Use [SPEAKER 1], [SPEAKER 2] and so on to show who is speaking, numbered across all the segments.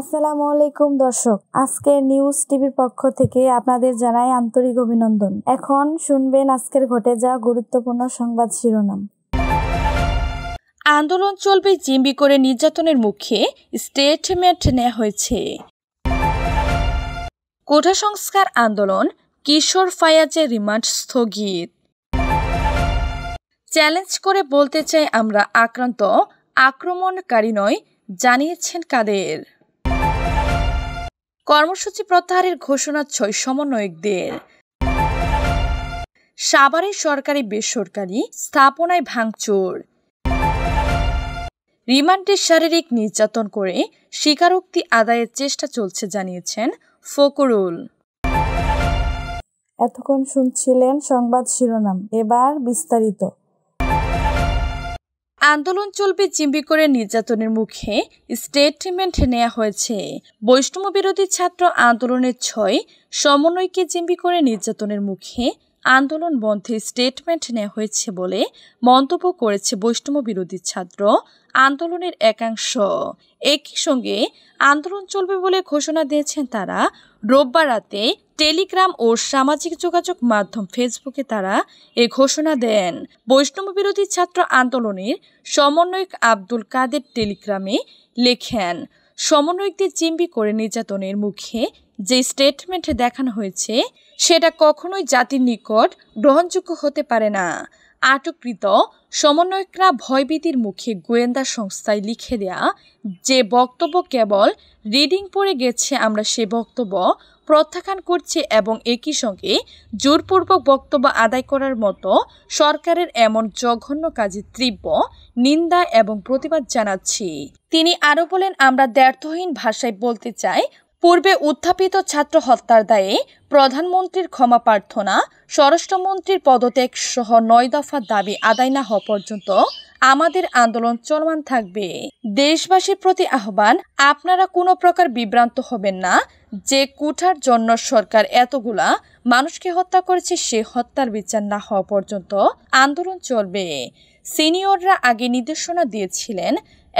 [SPEAKER 1] আসসালামু আলাইকুম দর্শক আজকের নিউজ টিভির পক্ষ থেকে আপনাদের জানাই আন্তরিক অভিনন্দন এখন শুনবেন আজকের ঘটে যাওয়া গুরুত্বপূর্ণ সংবাদ শিরোনাম আন্দোলন চলবে জিম্বি করে নির্যাতনের মুখে স্টেটমেন্ট নেওয়া হয়েছে কোঠা সংস্কার আন্দোলন কিশোর ফায়াজের রিমান্ড স্থগিত চ্যালেঞ্জ করে বলতে চাই আমরা আক্রান্ত আক্রমণকারী নয় জানিয়েছেন কাদের কর্মসূচি প্রত্যাহারের ঘোষণা ছয় সমন্বয়কদের সাভারে সরকারি বেসরকারি স্থাপনায় ভাঙচুর রিমান্ডে শারীরিক নির্যাতন করে স্বীকারোক্তি আদায়ের চেষ্টা চলছে জানিয়েছেন ফকরুল এতক্ষণ শুনছিলেন সংবাদ শিরোনাম এবার বিস্তারিত আন্দোলন চলবে জিম্বি করে নির্যাতনের মুখে স্টেটমেন্ট নেওয়া হয়েছে বৈষ্ণব বিরোধী ছাত্র আন্দোলনের ছয় সমন্বয়কে জিম্বি করে নির্যাতনের মুখে আন্দোলন বন্ধে স্টেটমেন্ট নেওয়া হয়েছে বলে মন্তব্য করেছে বৈষ্ণব বিরোধী ছাত্র আন্দোলনের একাংশ একই সঙ্গে আন্দোলন চলবে বলে ঘোষণা দিয়েছেন তারা রোববার রাতে টেলিগ্রাম ও সামাজিক যোগাযোগ মাধ্যম ফেসবুকে তারা এ ঘোষণা দেন বৈষ্ণব বিরোধী ছাত্র আন্দোলনের সমন্বয়ক আব্দুল কাদের টেলিগ্রামে লেখেন সমন্বয়কদের চিম্বি করে নির্যাতনের মুখে যে স্টেটমেন্ট দেখানো হয়েছে সেটা কখনোই জাতির নিকট গ্রহণযোগ্য হতে পারে না আটককৃত সমন্বয়করা ভয়ভীতির মুখে গোয়েন্দা সংস্থায় লিখে দেয়া যে বক্তব্য কেবল রিডিং পড়ে গেছে আমরা সে বক্তব্য প্রত্যাখ্যান করছে এবং একই সঙ্গে জোরপূর্বক বক্তব্য আদায় করার মতো সরকারের এমন জঘন্য কাজে তীব্র নিন্দা এবং প্রতিবাদ জানাচ্ছি তিনি আরও বলেন আমরা দ্ব্যর্থহীন ভাষায় বলতে চাই পূর্বে উত্থাপিত ছাত্র হত্যার দায়ে প্রধানমন্ত্রীর ক্ষমা প্রার্থনা স্বরাষ্ট্রমন্ত্রীর পদত্যাগ সহ নয় দফার দাবি আদায় না হওয়া পর্যন্ত আমাদের আন্দোলন চলমান থাকবে দেশবাসীর প্রতি আহ্বান আপনারা কোনো প্রকার বিভ্রান্ত হবেন না যে কুঠার জন্য সরকার এতগুলা মানুষকে হত্যা করেছে সে হত্যার বিচার না হওয়া পর্যন্ত আন্দোলন চলবে সিনিয়ররা আগে নির্দেশনা দিয়েছিলেন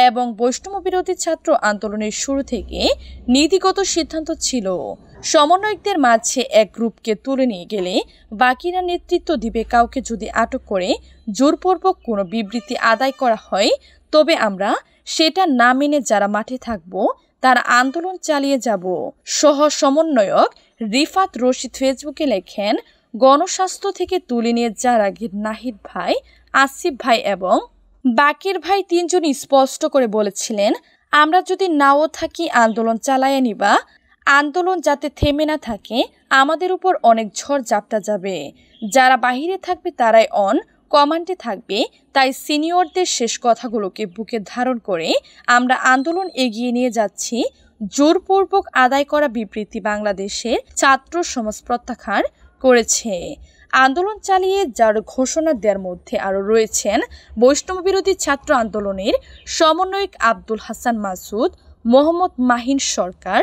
[SPEAKER 1] এবং বৈষ্ণব বিরোধী ছাত্র আন্দোলনের শুরু থেকে নীতিগত সিদ্ধান্ত ছিল সমন্বয়কদের মাঝে এক গ্রুপকে তুলে নিয়ে গেলে বাকিরা নেতৃত্ব দিবে কাউকে যদি আটক করে জোরপূর্বক কোনো বিবৃতি আদায় করা হয় তবে আমরা সেটা না মেনে যারা মাঠে থাকব তার আন্দোলন চালিয়ে যাব সহ সমন্বয়ক রিফাত রশিদ ফেসবুকে লেখেন গণস্বাস্থ্য থেকে তুলে নিয়ে যার আগে নাহিদ ভাই আসিফ ভাই এবং বাকির ভাই তিনজন স্পষ্ট করে বলেছিলেন আমরা যদি নাও থাকি আন্দোলন চালায় নিবা আন্দোলন যাতে থেমে না থাকে আমাদের উপর অনেক ঝড় জাপটা যাবে যারা বাহিরে থাকবে তারাই অন কমান্ডে থাকবে তাই সিনিয়রদের শেষ কথাগুলোকে বুকে ধারণ করে আমরা আন্দোলন এগিয়ে নিয়ে যাচ্ছি জোরপূর্বক আদায় করা বিবৃতি বাংলাদেশের ছাত্র সমাজ প্রত্যাখ্যান করেছে আন্দোলন চালিয়ে যার ঘোষণা দেওয়ার মধ্যে আরও রয়েছেন বৈষ্ণব বিরোধী ছাত্র আন্দোলনের সমন্বয়ক আব্দুল হাসান মাসুদ মোহাম্মদ মাহিন সরকার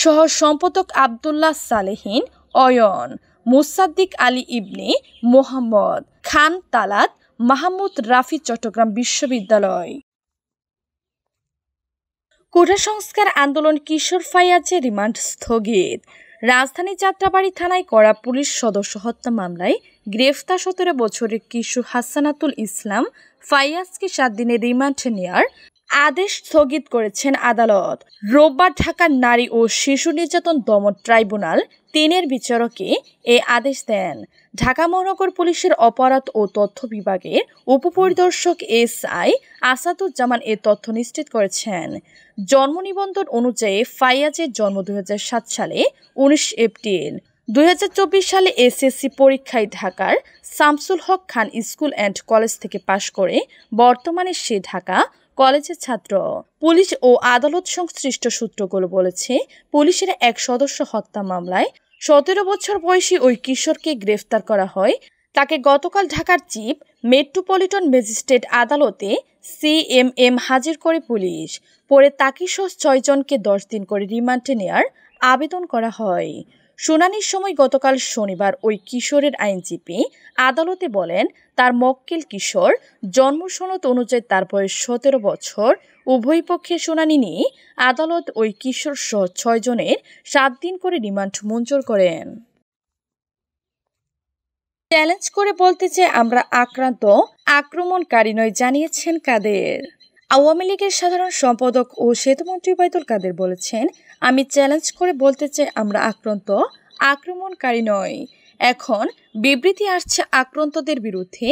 [SPEAKER 1] সহ সম্পাদক আবদুল্লাহ সালেহীন অয়ন মোসাদ্দিক আলী ইবনে মোহাম্মদ খান তালাত মাহমুদ রাফি চট্টগ্রাম বিশ্ববিদ্যালয় কোটা সংস্কার আন্দোলন কিশোর ফাইয়াজে রিমান্ড স্থগিত রাজধানী যাত্রাবাড়ি থানায় করা পুলিশ সদস্য হত্যা মামলায় গ্রেফতার সতেরো বছরের কিশোর হাসানাতুল ইসলাম ফাইয়াজকে সাত দিনের রিমান্ড নেয়ার আদেশ স্থগিত করেছেন আদালত রোববার ঢাকার নারী ও শিশু নির্যাতন দমন ট্রাইব্যুনাল তিনের বিচারকে এই আদেশ দেন ঢাকা মহানগর পুলিশের অপরাধ ও তথ্য বিভাগের উপপরিদর্শক এস আই আসাদুজ্জামান এ তথ্য নিশ্চিত করেছেন জন্ম নিবন্ধন অনুযায়ী ফাইয়াজের জন্ম দুই সালে উনিশ এপ্রিল দুই সালে এসএসসি পরীক্ষায় ঢাকার Shamsul Haque Khan school and college থেকে পাশ করে বর্তমানে সে ঢাকা কলেজের ছাত্র পুলিশ ও আদালত সংশ্লিষ্ট সূত্রগুলো বলেছে পুলিশের এক সদস্য হত্যা মামলায় সতেরো বছর বয়সী ওই কিশোরকে গ্রেফতার করা হয় তাকে গতকাল ঢাকার চিফ মেট্রোপলিটন ম্যাজিস্ট্রেট আদালতে সিএমএম হাজির করে পুলিশ পরে তাকিসহ ছয়জনকে দশ দিন করে রিমান্ডে নেয়ার আবেদন করা হয় শুনানির সময় গতকাল শনিবার ওই কিশোরের আইনজীবী আদালতে বলেন তার মক্কেল কিশোর জন্মসনদ অনুযায়ী তার বয়স সতেরো বছর উভয় পক্ষে শুনানি নিয়ে আদালত ওই কিশোর সহ ছয়জনের সাত দিন করে রিমান্ড মঞ্জুর করেন চ্যালেঞ্জ করে বলতে যে আমরা আক্রান্ত আক্রমণকারী নয় জানিয়েছেন কাদের আওয়ামী লীগের সাধারণ সম্পাদক ও সেতুমন্ত্রী বাইদুল কাদের বলেছেন আমি চ্যালেঞ্জ করে বলতে চাই আমরা আক্রান্ত আক্রমণকারী নয় এখন বিবৃতি আসছে আক্রান্তদের বিরুদ্ধে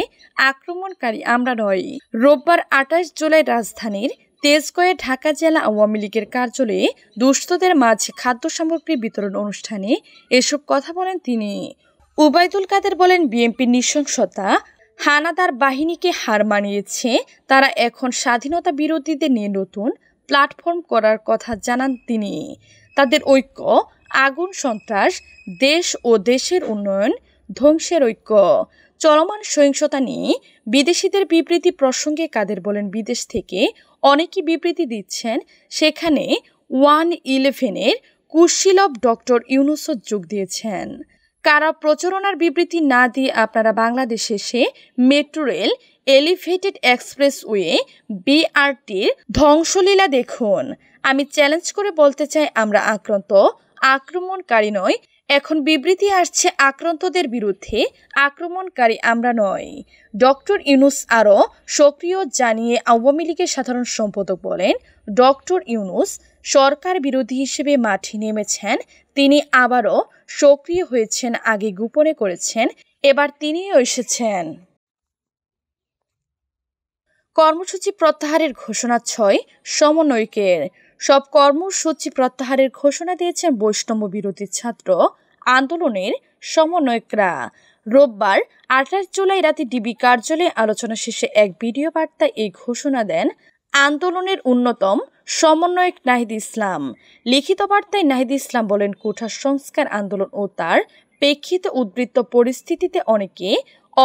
[SPEAKER 1] আক্রমণকারী আমরা নয় রোববার আঠাশ জুলাই রাজধানীর তেজগয়ে ঢাকা জেলা আওয়ামী লীগের কার্যালয়ে দুস্থদের মাঝে খাদ্য সামগ্রী বিতরণ অনুষ্ঠানে এসব কথা বলেন তিনি উবায়দুল কাদের বলেন বিএনপির নৃশংসতা হানাদার বাহিনীকে হার মানিয়েছে তারা এখন স্বাধীনতা বিরোধীদের নিয়ে নতুন প্ল্যাটফর্ম করার কথা জানান তিনি তাদের ঐক্য আগুন সন্ত্রাস দেশ ও দেশের উন্নয়ন ধ্বংসের ঐক্য চলমান সহিংসতা নিয়ে বিদেশিদের বিবৃতি প্রসঙ্গে কাদের বলেন বিদেশ থেকে অনেকে বিবৃতি দিচ্ছেন সেখানে ওয়ান ইলেভেনের কুশিলভ ডক্টর ইউনুসও যোগ দিয়েছেন কারা প্রচারণার বিবৃতি না দিয়ে আপনারা বাংলাদেশে এসে মেট্রো রেল এলিভেটেড এক্সপ্রেসওয়ে বিআরটির ধ্বংসলীলা দেখুন আমি চ্যালেঞ্জ করে বলতে চাই আমরা আক্রান্ত আক্রমণকারী নয় এখন বিবৃতি আসছে আক্রান্তদের বিরুদ্ধে আক্রমণকারী আমরা নয় ডক্টর ইউনুস আরও সক্রিয় জানিয়ে আওয়ামী লীগের সাধারণ সম্পাদক বলেন ডক্টর ইউনুস সরকার বিরোধী হিসেবে মাঠে নেমেছেন তিনি আবারও সক্রিয় হয়েছেন আগে গোপনে করেছেন এবার তিনিও এসেছেন কর্মসূচি প্রত্যাহারের ঘোষণা ছয় সমন্বয়কের সব কর্মসূচি প্রত্যাহারের ঘোষণা দিয়েছেন বৈষ্ণব বিরোধী ছাত্র আন্দোলনের সমন্বয়করা রোববার আঠাশ জুলাই রাতে ডিবি কার্যালয়ে আলোচনা শেষে এক ভিডিও বার্তায় এই ঘোষণা দেন আন্দোলনের অন্যতম সমন্বয়ক নাহিদ ইসলাম লিখিত বার্তায় নাহিদ ইসলাম বলেন কোঠা সংস্কার আন্দোলন ও তার প্রেক্ষিত উদ্বৃত্ত পরিস্থিতিতে অনেকে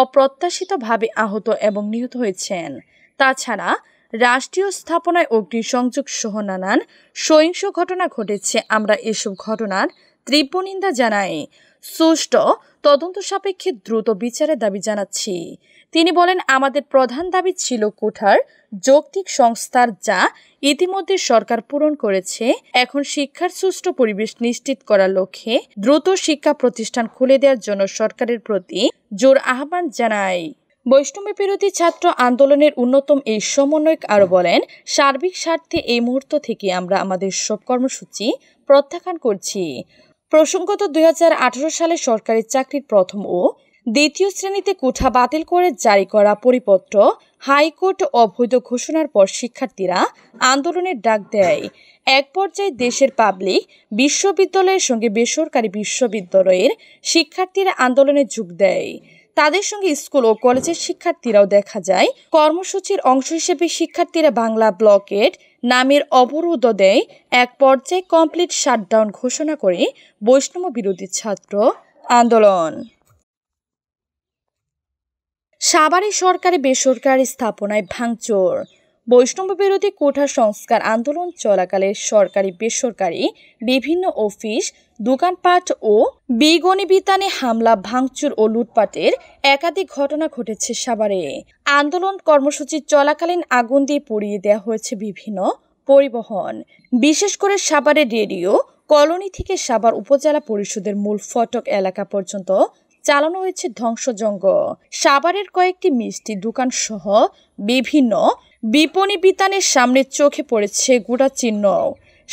[SPEAKER 1] অপ্রত্যাশিতভাবে আহত এবং নিহত হয়েছেন তাছাড়া রাষ্ট্রীয় স্থাপনায় অগ্নিসংযোগ সহ নানান সহিংস ঘটনা ঘটেছে আমরা এসব ঘটনার তীব্র নিন্দা জানাই সুষ্ঠু তদন্ত সাপেক্ষে দ্রুত বিচারের দাবি জানাচ্ছি তিনি বলেন আমাদের প্রধান দাবি ছিল কোঠার যৌক্তিক সংস্থার যা ইতিমধ্যে সরকার পূরণ করেছে এখন শিক্ষার সুষ্ঠু পরিবেশ নিশ্চিত করার লক্ষ্যে দ্রুত শিক্ষা প্রতিষ্ঠান খুলে দেওয়ার জন্য সরকারের প্রতি জোর আহ্বান জানাই বৈষ্ণবী বিরোধী ছাত্র আন্দোলনের অন্যতম এই সমন্বয়ক আরও বলেন সার্বিক স্বার্থে এই মুহূর্ত থেকে আমরা আমাদের সব কর্মসূচি প্রত্যাখ্যান করছি প্রসঙ্গত দুই সালে সরকারি চাকরির প্রথম ও দ্বিতীয় শ্রেণীতে কোঠা বাতিল করে জারি করা পরিপত্র হাইকোর্ট অবৈধ ঘোষণার পর শিক্ষার্থীরা আন্দোলনের ডাক দেয় এক পর্যায়ে দেশের পাবলিক বিশ্ববিদ্যালয়ের সঙ্গে বেসরকারি বিশ্ববিদ্যালয়ের শিক্ষার্থীরা আন্দোলনে যোগ দেয় তাদের সঙ্গে স্কুল ও কলেজের শিক্ষার্থীরাও দেখা যায় কর্মসূচির অংশ হিসেবে শিক্ষার্থীরা বাংলা ব্লকেট নামের অবরোধ দেয় এক পর্যায়ে কমপ্লিট শাটডাউন ঘোষণা করে বৈষ্ণব বিরোধী ছাত্র আন্দোলন সাভারে সরকারি বেসরকারি স্থাপনায় ভাঙচুর বৈষ্ণব বিরোধী কোঠা সংস্কার আন্দোলন চলাকালে সরকারি বেসরকারি বিভিন্ন অফিস দোকানপাট ও বেগনি বিতানে হামলা ভাঙচুর ও লুটপাটের একাধিক ঘটনা ঘটেছে সাভারে আন্দোলন কর্মসূচি চলাকালীন আগুন দিয়ে পড়িয়ে দেওয়া হয়েছে বিভিন্ন পরিবহন বিশেষ করে সাভারে রেডিও কলোনি থেকে সাভার উপজেলা পরিষদের মূল ফটক এলাকা পর্যন্ত চালানো হয়েছে ধ্বংসজঙ্গ সাভারের কয়েকটি মিষ্টি দোকান সহ বিভিন্ন বিপণী বিতানের সামনে চোখে পড়েছে গোটা চিহ্ন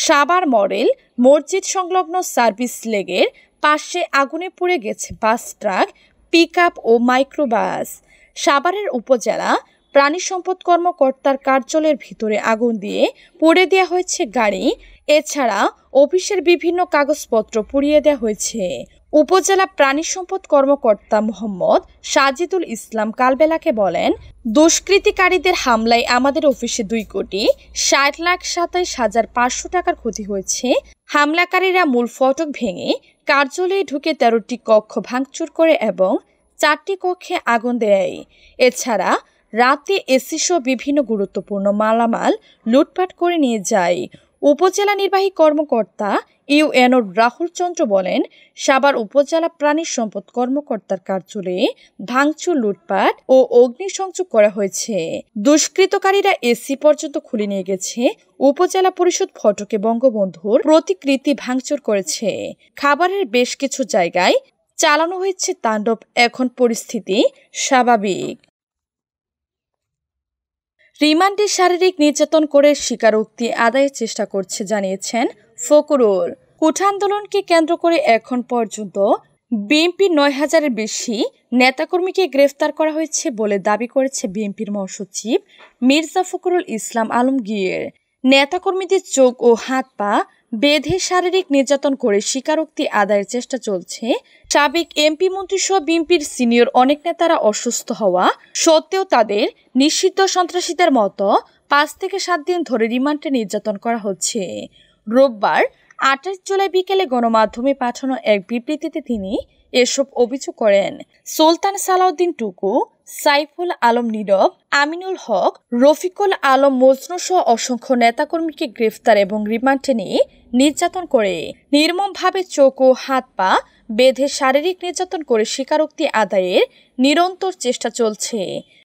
[SPEAKER 1] সাবার মডেল মসজিদ সংলগ্ন সার্ভিস লেগের পাশে আগুনে পুড়ে গেছে বাস ট্রাক পিক ও মাইক্রোবাস সাভারের উপজেলা প্রাণী সম্পদ কর্মকর্তার কার্যালয়ের ভিতরে আগুন দিয়ে পুড়ে দেওয়া হয়েছে গাড়ি এছাড়া অফিসের বিভিন্ন কাগজপত্র পুড়িয়ে দেওয়া হয়েছে উপজেলা প্রাণী সম্পদ কর্মকর্তা মোহাম্মদ সাজিদুল ইসলাম কালবেলাকে বলেন দুষ্কৃতিকারীদের হামলায় আমাদের অফিসে দুই কোটি ষাট লাখ সাতাইশ হাজার পাঁচশো টাকার ক্ষতি হয়েছে হামলাকারীরা মূল ফটক ভেঙে কার্যালয়ে ঢুকে তেরোটি কক্ষ ভাঙচুর করে এবং চারটি কক্ষে আগুন দেয় এছাড়া রাতে এসিসহ বিভিন্ন গুরুত্বপূর্ণ মালামাল লুটপাট করে নিয়ে যায় উপজেলা নির্বাহী কর্মকর্তা ইউএনওর রাহুল চন্দ্র বলেন সাবার উপজেলা প্রাণী সম্পদ কর্মকর্তার কার্যালয়ে ভাঙচুর লুটপাট ও অগ্নিসংযোগ করা হয়েছে দুষ্কৃতকারীরা এসি পর্যন্ত খুলে নিয়ে গেছে উপজেলা পরিষদ ফটকে বঙ্গবন্ধুর প্রতিকৃতি ভাঙচুর করেছে খাবারের বেশ কিছু জায়গায় চালানো হয়েছে তাণ্ডব এখন পরিস্থিতি স্বাভাবিক রিমান্ডে শারীরিক নির্যাতন করে স্বীকারোক্তি আদায়ের চেষ্টা করছে জানিয়েছেন ফকরুল কুঠা আন্দোলনকে কেন্দ্র করে এখন পর্যন্ত বিএনপি নয় হাজারের বেশি নেতাকর্মীকে গ্রেফতার করা হয়েছে বলে দাবি করেছে বিএনপির মহাসচিব মির্জা ফখরুল ইসলাম আলমগীর নেতাকর্মীদের চোখ ও হাত পা বেঁধে শারীরিক নির্যাতন করে স্বীকারোক্তি আদায়ের চেষ্টা চলছে সাবেক এমপি মন্ত্রীসহ বিএনপির সিনিয়র অনেক নেতারা অসুস্থ হওয়া সত্ত্বেও তাদের নিষিদ্ধ সন্ত্রাসীদের মতো পাঁচ থেকে সাত দিন ধরে রিমান্ডে নির্যাতন করা হচ্ছে রোববার আঠাশ জুলাই বিকেলে গণমাধ্যমে পাঠানো এক বিবৃতিতে তিনি এসব অভিযোগ করেন সুলতান সালাউদ্দিন টুকু সাইফুল আলম নীরব আমিনুল হক রফিকুল আলম মজনু সহ অসংখ্য নেতাকর্মীকে গ্রেফতার এবং রিমান্ডে নিয়ে নির্যাতন করে নির্মমভাবে চোখ ও হাত পা বেঁধে শারীরিক নির্যাতন করে স্বীকারোক্তি আদায়ের নিরন্তর চেষ্টা চলছে